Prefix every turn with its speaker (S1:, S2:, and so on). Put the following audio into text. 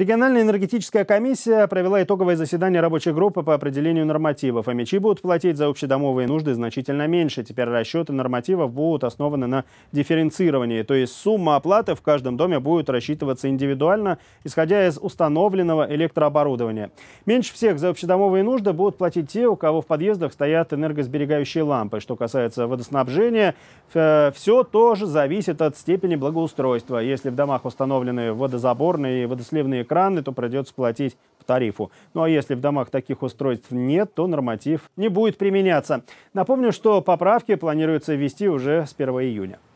S1: Региональная энергетическая комиссия провела итоговое заседание рабочей группы по определению нормативов. А МЧИ будут платить за общедомовые нужды значительно меньше. Теперь расчеты нормативов будут основаны на дифференцировании, то есть сумма оплаты в каждом доме будет рассчитываться индивидуально, исходя из установленного электрооборудования. Меньше всех за общедомовые нужды будут платить те, у кого в подъездах стоят энергосберегающие лампы. Что касается водоснабжения, э, все тоже зависит от степени благоустройства. Если в домах установлены водозаборные и водосливные экраны, то придется платить по тарифу. Ну а если в домах таких устройств нет, то норматив не будет применяться. Напомню, что поправки планируется ввести уже с 1 июня.